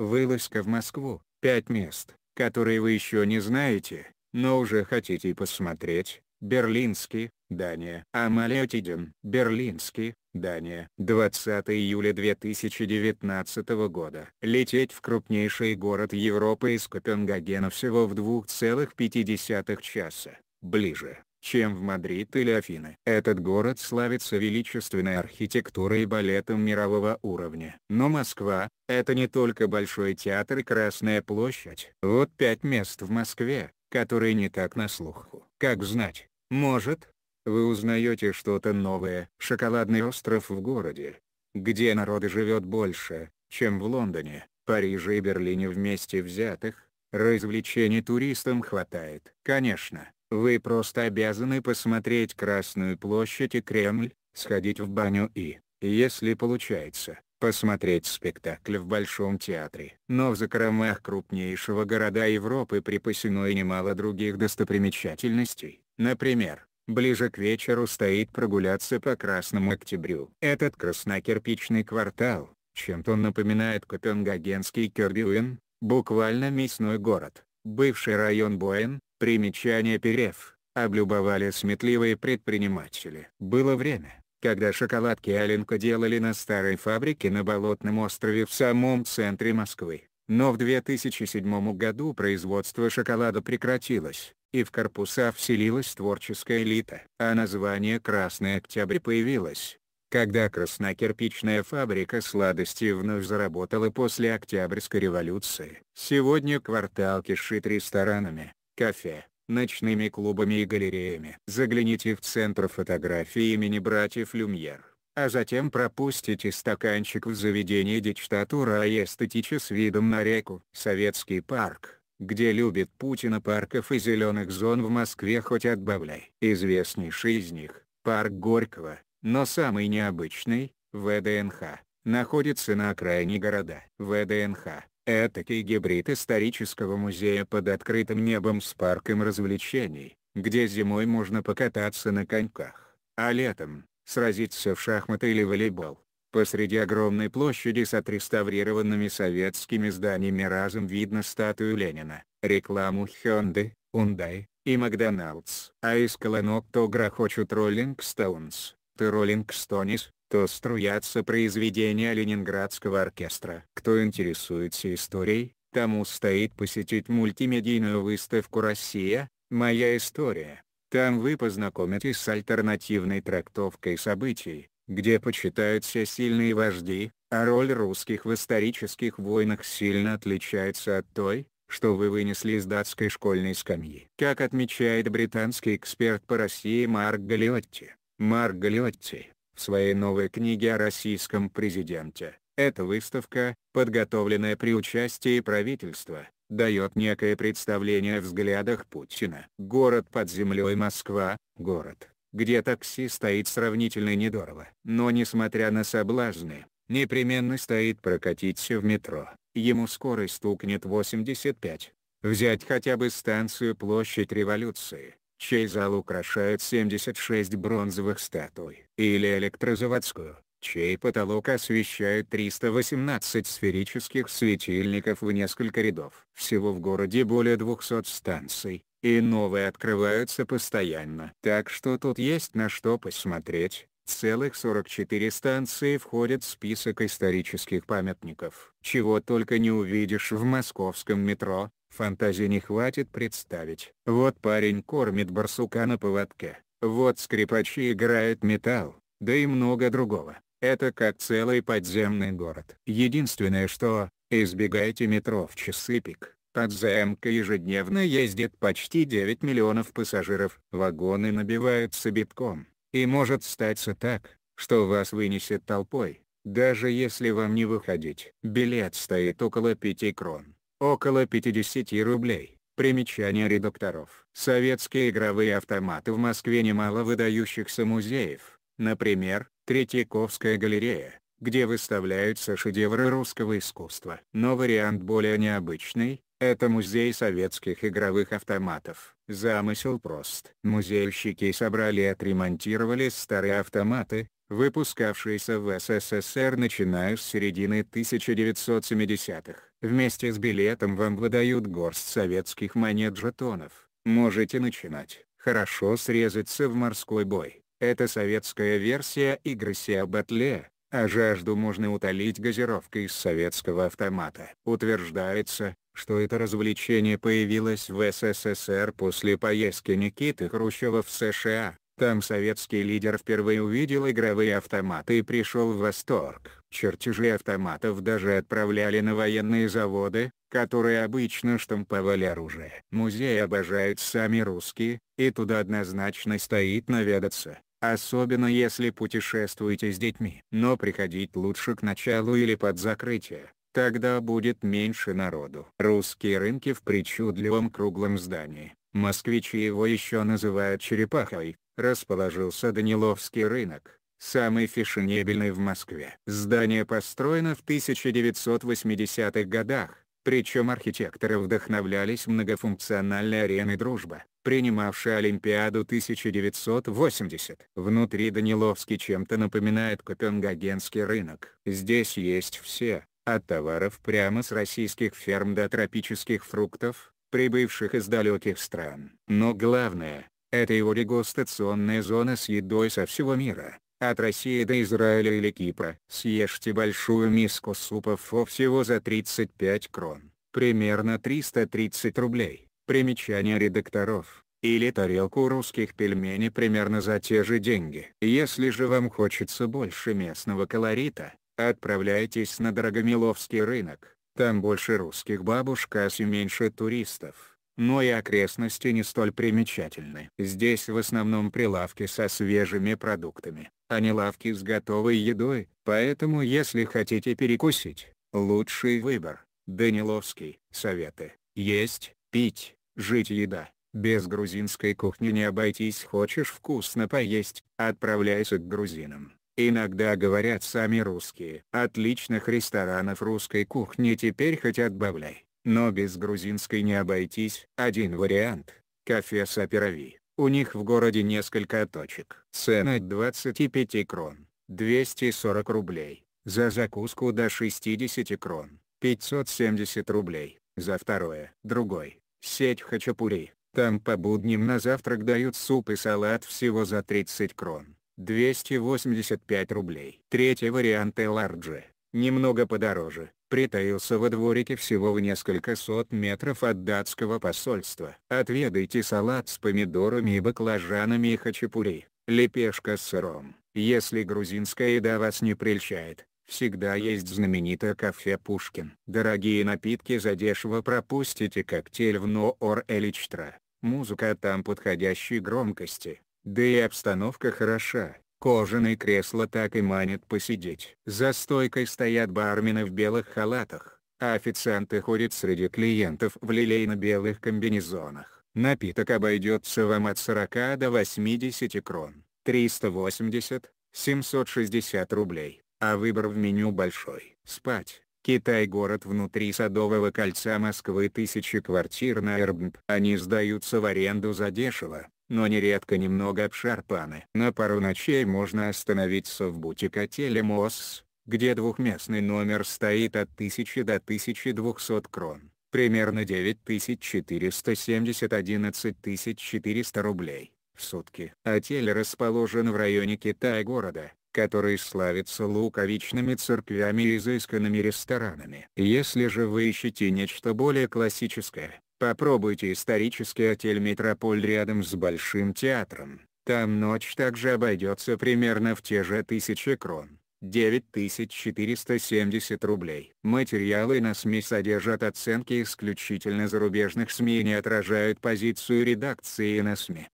Вылазка в Москву. 5 мест, которые вы еще не знаете, но уже хотите посмотреть. Берлинский, Дания. Амалятидин. Берлинский, Дания. 20 июля 2019 года. Лететь в крупнейший город Европы из Копенгагена всего в 2,5 часа. Ближе чем в Мадрид или Афины. Этот город славится величественной архитектурой и балетом мирового уровня. Но Москва – это не только Большой театр и Красная площадь. Вот пять мест в Москве, которые не так на слуху. Как знать, может, вы узнаете что-то новое. Шоколадный остров в городе, где народы живет больше, чем в Лондоне, Париже и Берлине вместе взятых, развлечений туристам хватает. Конечно, вы просто обязаны посмотреть Красную площадь и Кремль, сходить в баню и, если получается, посмотреть спектакль в Большом театре. Но в закромах крупнейшего города Европы припасено и немало других достопримечательностей. Например, ближе к вечеру стоит прогуляться по Красному Октябрю. Этот краснокирпичный квартал, чем-то он напоминает копенгагенский Кербюен, буквально мясной город, бывший район Буэн, Примечание Перев, облюбовали сметливые предприниматели. Было время, когда шоколадки Аленко делали на старой фабрике на Болотном острове в самом центре Москвы. Но в 2007 году производство шоколада прекратилось, и в корпуса вселилась творческая элита. А название «Красный Октябрь» появилось, когда краснокирпичная фабрика сладостей вновь заработала после Октябрьской революции. Сегодня квартал кишит ресторанами, кафе, ночными клубами и галереями. Загляните в центр фотографии имени братьев Люмьер, а затем пропустите стаканчик в заведении Дичтатура Аэстетичи с видом на реку. Советский парк, где любит Путина парков и зеленых зон в Москве хоть отбавляй. Известнейший из них, парк Горького, но самый необычный, ВДНХ, находится на окраине города. ВДНХ Этакий гибрид исторического музея под открытым небом с парком развлечений, где зимой можно покататься на коньках, а летом — сразиться в шахматы или волейбол. Посреди огромной площади с отреставрированными советскими зданиями разом видно статую Ленина, рекламу Hyundai, Hyundai и Макдоналдс. А из колонок то грохочут Роллинг Стоунс, ты Роллинг Стонис, то струятся произведения Ленинградского оркестра. Кто интересуется историей, тому стоит посетить мультимедийную выставку «Россия. Моя история». Там вы познакомитесь с альтернативной трактовкой событий, где почитают все сильные вожди, а роль русских в исторических войнах сильно отличается от той, что вы вынесли из датской школьной скамьи. Как отмечает британский эксперт по России Марк Галиотти, Марк Галиотти, своей новой книге о российском президенте. Эта выставка, подготовленная при участии правительства, дает некое представление о взглядах Путина. Город под землей Москва, город, где такси стоит сравнительно недорого. Но несмотря на соблазны, непременно стоит прокатиться в метро. Ему скорость стукнет 85. Взять хотя бы станцию Площадь Революции, чей зал украшают 76 бронзовых статуй или электрозаводскую, чей потолок освещают 318 сферических светильников в несколько рядов. Всего в городе более 200 станций, и новые открываются постоянно. Так что тут есть на что посмотреть. Целых 44 станции входят в список исторических памятников. Чего только не увидишь в московском метро, фантазии не хватит представить. Вот парень кормит барсука на поводке, вот скрипачи играют металл, да и много другого. Это как целый подземный город. Единственное что, избегайте метро в часы пик. Под ЗМК ежедневно ездит почти 9 миллионов пассажиров. Вагоны набиваются битком. И может статься так, что вас вынесет толпой, даже если вам не выходить. Билет стоит около 5 крон, около 50 рублей. Примечание редакторов. Советские игровые автоматы в Москве немало выдающихся музеев, например, Третьяковская галерея, где выставляются шедевры русского искусства. Но вариант более необычный, это музей советских игровых автоматов. Замысел прост. Музейщики собрали и отремонтировали старые автоматы, выпускавшиеся в СССР начиная с середины 1970-х. Вместе с билетом вам выдают горсть советских монет жетонов. Можете начинать. Хорошо срезаться в морской бой. Это советская версия игры Сиабатле, а жажду можно утолить газировкой из советского автомата. Утверждается, что это развлечение появилось в СССР после поездки Никиты Хрущева в США. Там советский лидер впервые увидел игровые автоматы и пришел в восторг. Чертежи автоматов даже отправляли на военные заводы, которые обычно штамповали оружие. Музеи обожают сами русские, и туда однозначно стоит наведаться, особенно если путешествуете с детьми. Но приходить лучше к началу или под закрытие, тогда будет меньше народу. Русские рынки в причудливом круглом здании, москвичи его еще называют черепахой, расположился Даниловский рынок самый фешенебельный в Москве. Здание построено в 1980-х годах, причем архитекторы вдохновлялись многофункциональной ареной «Дружба», принимавшей Олимпиаду 1980. Внутри Даниловский чем-то напоминает копенгагенский рынок. Здесь есть все, от товаров прямо с российских ферм до тропических фруктов, прибывших из далеких стран. Но главное, это его дегустационная зона с едой со всего мира, от России до Израиля или Кипра. Съешьте большую миску супов всего за 35 крон, примерно 330 рублей. Примечание редакторов или тарелку русских пельменей примерно за те же деньги. Если же вам хочется больше местного колорита, отправляйтесь на Дорогомиловский рынок, там больше русских бабушек а и меньше туристов но и окрестности не столь примечательны. Здесь в основном прилавки со свежими продуктами, а не лавки с готовой едой, поэтому если хотите перекусить, лучший выбор. Даниловский. Советы. Есть, пить, жить еда. Без грузинской кухни не обойтись хочешь вкусно поесть, отправляйся к грузинам. Иногда говорят сами русские. Отличных ресторанов русской кухни теперь хоть отбавляй. Но без грузинской не обойтись. Один вариант – кафе Саперови. У них в городе несколько точек. Цена 25 крон, 240 рублей. За закуску до 60 крон, 570 рублей. За второе. Другой. Сеть хачапури. Там по будням на завтрак дают суп и салат всего за 30 крон, 285 рублей. Третий вариант Эларджи. Немного подороже, притаился во дворике всего в несколько сот метров от датского посольства. Отведайте салат с помидорами и баклажанами и хачапури, лепешка с сыром. Если грузинская еда вас не прельщает, всегда есть знаменитое кафе «Пушкин». Дорогие напитки задешево пропустите коктейль в Ноор Эличтра. Музыка там подходящей громкости, да и обстановка хороша. Кожаные кресла так и манят посидеть. За стойкой стоят бармены в белых халатах, а официанты ходят среди клиентов в лилейно-белых комбинезонах. Напиток обойдется вам от 40 до 80 крон, 380-760 рублей, а выбор в меню большой. Спать. Китай – город внутри Садового кольца Москвы тысячи квартир на Airbnb. Они сдаются в аренду задешево, но нередко немного обшарпаны. На пару ночей можно остановиться в бутике отеля «Мосс», где двухместный номер стоит от 1000 до 1200 крон, примерно 9470-11400 рублей в сутки. Отель расположен в районе Китая города, который славится луковичными церквями и изысканными ресторанами. Если же вы ищете нечто более классическое, Попробуйте исторический отель «Метрополь» рядом с Большим театром. Там ночь также обойдется примерно в те же тысячи крон. 9470 рублей. Материалы на СМИ содержат оценки исключительно зарубежных СМИ и не отражают позицию редакции на СМИ.